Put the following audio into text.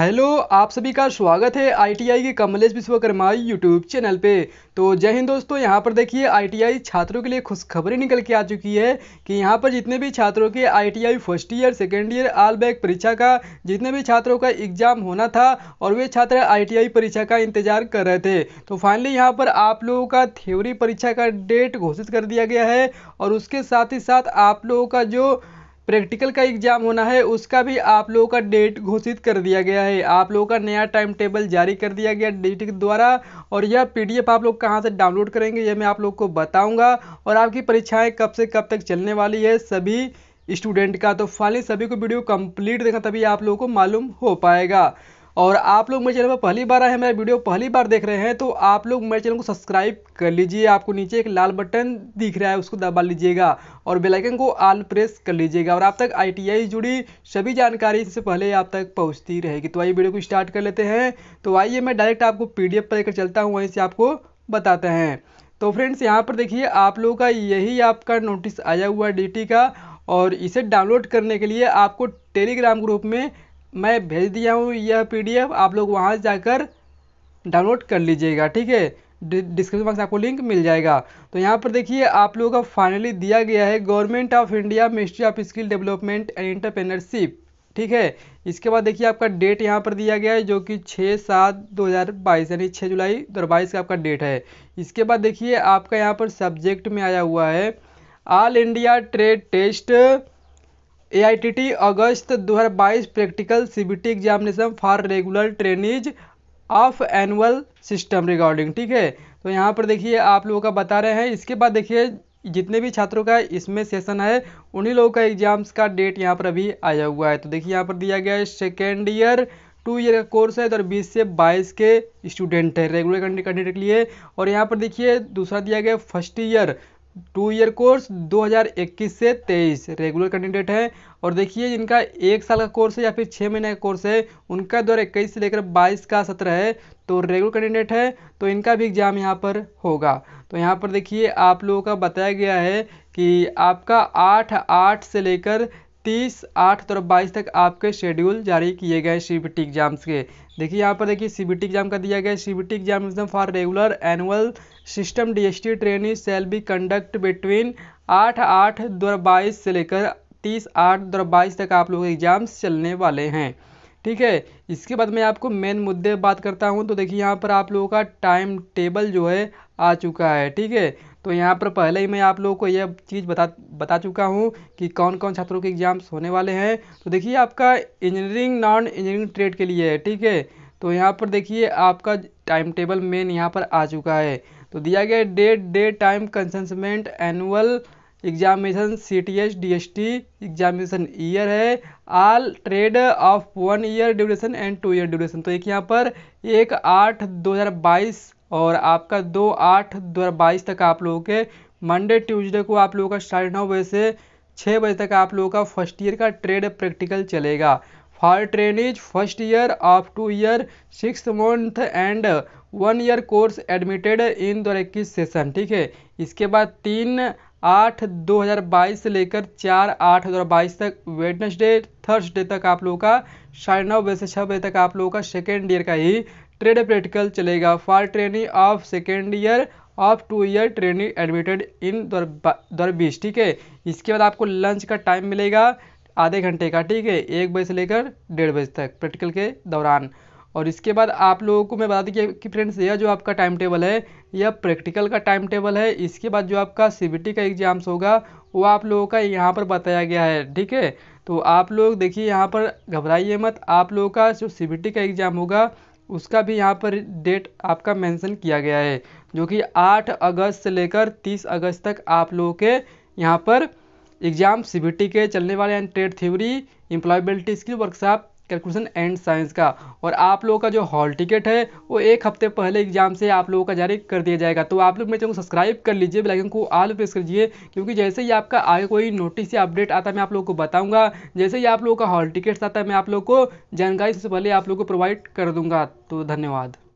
hello आप सभी का स्वागत है आईटीआई के कमलेश विश्वकर्मा यूट्यूब चैनल पे तो जय हिंद दोस्तों यहाँ पर देखिए आईटीआई छात्रों के लिए खुशखबरी निकल के आ चुकी है कि यहाँ पर जितने भी छात्रों के ITI first year second year all back परीक्षा का जितने भी छात्रों का एग्जाम होना था और वे छात्र आई परीक्षा का इंतजार कर रहे थे तो फाइनली यहाँ पर आप लोगों का थ्योरी परीक्षा का डेट घोषित कर दिया गया है और उसके साथ ही साथ आप लोगों का जो प्रैक्टिकल का एग्जाम होना है उसका भी आप लोगों का डेट घोषित कर दिया गया है आप लोगों का नया टाइम टेबल जारी कर दिया गया डेट के द्वारा और यह पीडीएफ आप लोग कहाँ से डाउनलोड करेंगे यह मैं आप लोग को बताऊंगा और आपकी परीक्षाएं कब से कब तक चलने वाली है सभी स्टूडेंट का तो फाइनली सभी को वीडियो कंप्लीट देखा तभी आप लोगों को मालूम हो पाएगा और आप लोग मेरे चैनल पर पहली बार आए हैं मेरा वीडियो पहली बार देख रहे हैं तो आप लोग मेरे चैनल को सब्सक्राइब कर लीजिए आपको नीचे एक लाल बटन दिख रहा है उसको दबा लीजिएगा और बेलाइकन को आल प्रेस कर लीजिएगा और आप तक आई जुड़ी सभी जानकारी इससे पहले आप तक पहुँचती रहेगी तो आइए वीडियो को स्टार्ट कर लेते हैं तो आइए मैं डायरेक्ट आपको पी पर लेकर चलता हूँ वहीं से आपको बताते हैं तो फ्रेंड्स यहाँ पर देखिए आप लोगों का यही आपका नोटिस आया हुआ है डी का और इसे डाउनलोड करने के लिए आपको टेलीग्राम ग्रुप में मैं भेज दिया हूँ यह पीडीएफ आप लोग वहाँ जाकर डाउनलोड कर लीजिएगा ठीक है डिस्क्रिप्शन बॉक्स आपको लिंक मिल जाएगा तो यहाँ पर देखिए आप लोगों का फाइनली दिया गया है government of India ministry of skill development and entrepreneurship ठीक है इसके बाद देखिए आपका डेट यहाँ पर दिया गया है जो कि छः सात दो हज़ार बाईस यानी छः जुलाई दो हज़ार बाईस का आपका डेट है इसके बाद देखिए आपका यहाँ पर सब्जेक्ट में आया हुआ है all India trade test a August 2022 practical CBT examination for regular trainees of annual system regarding ठीक है तो यहाँ पर देखिए आप लोगों का बता रहे हैं इसके बाद देखिए जितने भी छात्रों का इसमें सेशन है उन्हीं लोगों का एग्जाम्स का डेट यहाँ पर अभी आया हुआ है तो देखिए यहाँ पर दिया गया है सेकेंड ईयर टू ईयर का कोर्स है और बीस से बाईस के स्टूडेंट है रेगुलर कैंडिडेट के लिए और यहाँ पर देखिए दूसरा दिया गया first year two year course 2021 से 23 रेगुलर कैंडिडेट है और देखिए इनका एक साल का कोर्स है या फिर छः महीने का कोर्स है उनका दो इक्कीस से लेकर बाईस का सत्र है तो रेगुलर कैंडिडेट है तो इनका भी एग्ज़ाम यहाँ पर होगा तो यहाँ पर देखिए आप लोगों का बताया गया है कि आपका आठ आठ से लेकर तीस आठ दो बाईस तक आपके शेड्यूल जारी किए गए सी बी एग्ज़ाम्स के देखिए यहाँ पर देखिए सी बी एग्ज़ाम का दिया गया C B exam for regular annual system D S T training cell be conduct between आठ आठ दो बाईस से लेकर तीस आठ दो बाईस तक आप लोग एग्ज़ाम्स चलने वाले हैं ठीक है इसके बाद मैं आपको मेन मुद्दे बात करता हूँ तो देखिए यहाँ पर आप लोगों का टाइम टेबल जो है आ चुका है ठीक है तो यहाँ पर पहले ही मैं आप लोगों को यह चीज़ बता बता चुका हूँ कि कौन कौन छात्रों के एग्ज़ाम्स होने वाले हैं तो देखिए आपका इंजीनियरिंग नॉन इंजीनियरिंग ट्रेड के लिए है ठीक है तो यहाँ पर देखिए आपका टाइम टेबल मेन यहाँ पर आ चुका है तो दिया गया date day time commencement annual examination C T H D S T examination year है all trade of one year duration and two year duration तो एक यहाँ पर एक आठ दो हज़ार बाईस और आपका दो आठ दो बाईस तक आप लोगों के मंडे ट्यूसडे को आप लोगों का साढ़े नौ बजे से छः बजे तक आप लोगों का फर्स्ट ईयर का ट्रेड प्रैक्टिकल चलेगा for trainees first year of two year six month and one year course admitted in दो इक्कीस सेशन ठीक है इसके बाद तीन आठ 2022 से लेकर चार आठ बाईस तक वेडनेसडे थर्सडे तक आप लोगों का साढ़े नौ बजे से छः बजे तक आप लोगों का सेकेंड ईयर का ही ट्रेड प्रैक्टिकल चलेगा for training of second year of two year training admitted in दर बीस ठीक है इसके बाद आपको लंच का टाइम मिलेगा आधे घंटे का ठीक है एक बजे से लेकर डेढ़ बजे तक प्रैक्टिकल के दौरान और इसके बाद आप लोगों को मैं बता दें कि फ्रेंड्स यह जो आपका टाइम टेबल है यह प्रैक्टिकल का टाइम टेबल है इसके बाद जो आपका सी का एग्जाम्स होगा वो आप लोगों का यहाँ पर बताया गया है ठीक है तो आप लोग देखिए यहाँ पर घबराइए मत आप लोगों का जो सी का एग्ज़ाम होगा उसका भी यहाँ पर डेट आपका मेंशन किया गया है जो कि 8 अगस्त से लेकर 30 अगस्त तक आप लोगों के यहाँ पर एग्जाम सीबीटी के चलने वाले and trade theory employability skill workshop calculation and science का और आप लोगों का जो हॉल टिकट है वो एक हफ्ते पहले एग्जाम से आप लोगों का जारी कर दिया जाएगा तो आप लोग मेरे चैनल को सब्सक्राइब कर लीजिए बेलाइकन को आल प्रेस कर लीजिए क्योंकि जैसे ही आपका आगे कोई नोटिस या अपडेट आता है मैं आप लोगों को बताऊँगा जैसे ही आप लोगों का हॉल टिकट्स आता है मैं आप लोग को जानकारी सबसे पहले आप लोग को प्रोवाइड कर दूँगा तो धन्यवाद